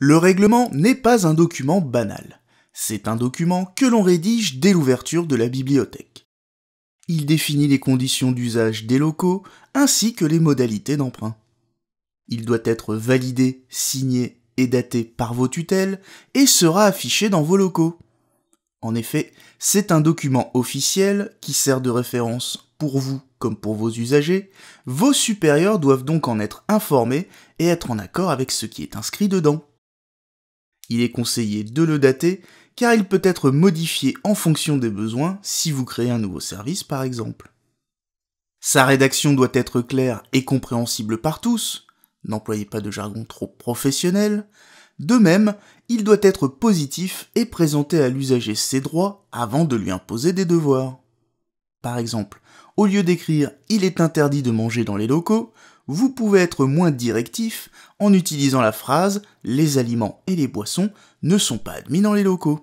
Le règlement n'est pas un document banal. C'est un document que l'on rédige dès l'ouverture de la bibliothèque. Il définit les conditions d'usage des locaux ainsi que les modalités d'emprunt. Il doit être validé, signé et daté par vos tutelles et sera affiché dans vos locaux. En effet, c'est un document officiel qui sert de référence pour vous comme pour vos usagers. Vos supérieurs doivent donc en être informés et être en accord avec ce qui est inscrit dedans. Il est conseillé de le dater car il peut être modifié en fonction des besoins si vous créez un nouveau service par exemple. Sa rédaction doit être claire et compréhensible par tous, n'employez pas de jargon trop professionnel. De même, il doit être positif et présenter à l'usager ses droits avant de lui imposer des devoirs. Par exemple, au lieu d'écrire Il est interdit de manger dans les locaux, vous pouvez être moins directif en utilisant la phrase Les aliments et les boissons ne sont pas admis dans les locaux.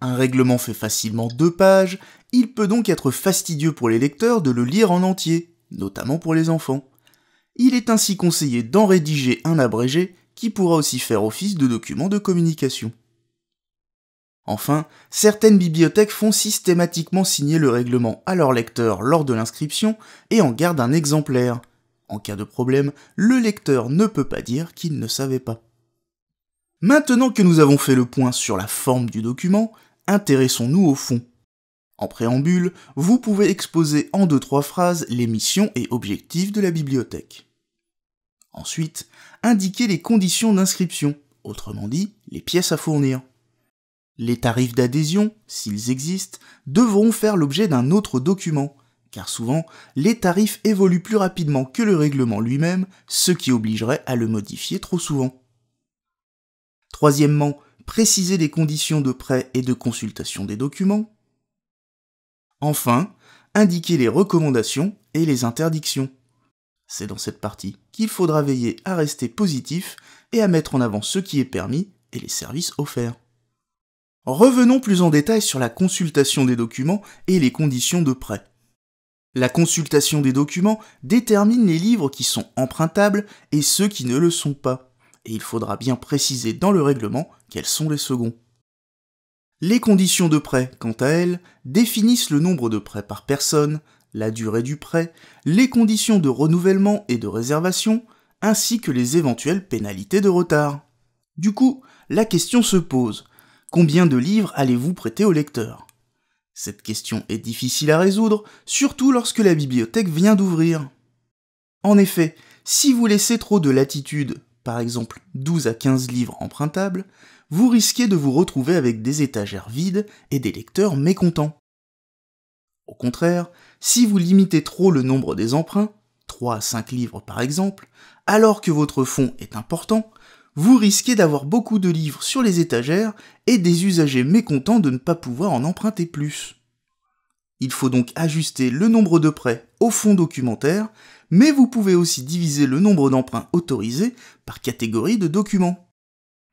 Un règlement fait facilement deux pages, il peut donc être fastidieux pour les lecteurs de le lire en entier, notamment pour les enfants. Il est ainsi conseillé d'en rédiger un abrégé qui pourra aussi faire office de document de communication. Enfin, certaines bibliothèques font systématiquement signer le règlement à leurs lecteurs lors de l'inscription et en gardent un exemplaire. En cas de problème, le lecteur ne peut pas dire qu'il ne savait pas. Maintenant que nous avons fait le point sur la forme du document, intéressons-nous au fond. En préambule, vous pouvez exposer en deux trois phrases les missions et objectifs de la bibliothèque. Ensuite, indiquez les conditions d'inscription, autrement dit, les pièces à fournir. Les tarifs d'adhésion, s'ils existent, devront faire l'objet d'un autre document, car souvent, les tarifs évoluent plus rapidement que le règlement lui-même, ce qui obligerait à le modifier trop souvent. Troisièmement, préciser les conditions de prêt et de consultation des documents. Enfin, indiquer les recommandations et les interdictions. C'est dans cette partie qu'il faudra veiller à rester positif et à mettre en avant ce qui est permis et les services offerts. Revenons plus en détail sur la consultation des documents et les conditions de prêt. La consultation des documents détermine les livres qui sont empruntables et ceux qui ne le sont pas, et il faudra bien préciser dans le règlement quels sont les seconds. Les conditions de prêt, quant à elles, définissent le nombre de prêts par personne, la durée du prêt, les conditions de renouvellement et de réservation, ainsi que les éventuelles pénalités de retard. Du coup, la question se pose, combien de livres allez-vous prêter au lecteur cette question est difficile à résoudre, surtout lorsque la bibliothèque vient d'ouvrir. En effet, si vous laissez trop de latitude, par exemple 12 à 15 livres empruntables, vous risquez de vous retrouver avec des étagères vides et des lecteurs mécontents. Au contraire, si vous limitez trop le nombre des emprunts, 3 à 5 livres par exemple, alors que votre fonds est important, vous risquez d'avoir beaucoup de livres sur les étagères et des usagers mécontents de ne pas pouvoir en emprunter plus. Il faut donc ajuster le nombre de prêts au fonds documentaire, mais vous pouvez aussi diviser le nombre d'emprunts autorisés par catégorie de documents.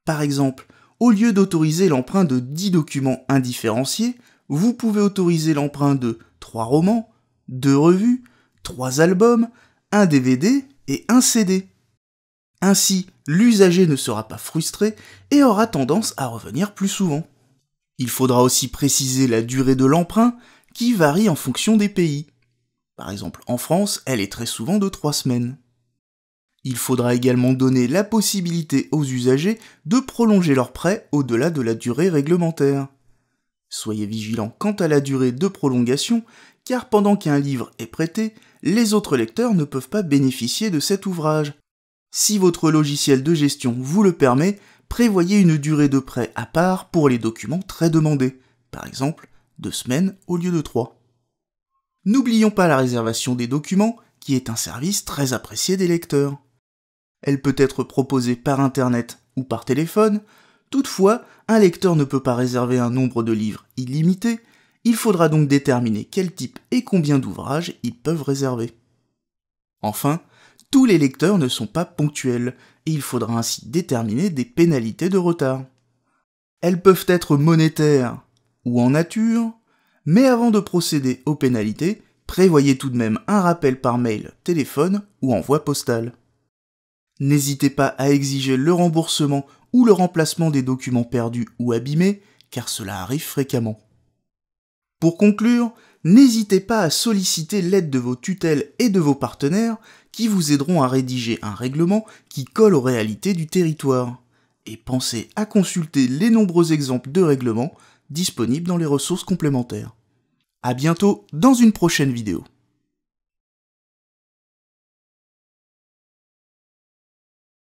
Par exemple, au lieu d'autoriser l'emprunt de 10 documents indifférenciés, vous pouvez autoriser l'emprunt de 3 romans, 2 revues, 3 albums, 1 DVD et 1 CD. Ainsi, l'usager ne sera pas frustré et aura tendance à revenir plus souvent. Il faudra aussi préciser la durée de l'emprunt qui varie en fonction des pays. Par exemple, en France, elle est très souvent de 3 semaines. Il faudra également donner la possibilité aux usagers de prolonger leur prêt au-delà de la durée réglementaire. Soyez vigilants quant à la durée de prolongation, car pendant qu'un livre est prêté, les autres lecteurs ne peuvent pas bénéficier de cet ouvrage, si votre logiciel de gestion vous le permet, prévoyez une durée de prêt à part pour les documents très demandés, par exemple deux semaines au lieu de trois. N'oublions pas la réservation des documents, qui est un service très apprécié des lecteurs. Elle peut être proposée par Internet ou par téléphone, toutefois, un lecteur ne peut pas réserver un nombre de livres illimité, il faudra donc déterminer quel type et combien d'ouvrages ils peuvent réserver. Enfin, tous les lecteurs ne sont pas ponctuels, et il faudra ainsi déterminer des pénalités de retard. Elles peuvent être monétaires ou en nature, mais avant de procéder aux pénalités, prévoyez tout de même un rappel par mail, téléphone ou envoi postal. N'hésitez pas à exiger le remboursement ou le remplacement des documents perdus ou abîmés, car cela arrive fréquemment. Pour conclure, n'hésitez pas à solliciter l'aide de vos tutelles et de vos partenaires qui vous aideront à rédiger un règlement qui colle aux réalités du territoire. Et pensez à consulter les nombreux exemples de règlements disponibles dans les ressources complémentaires. A bientôt dans une prochaine vidéo.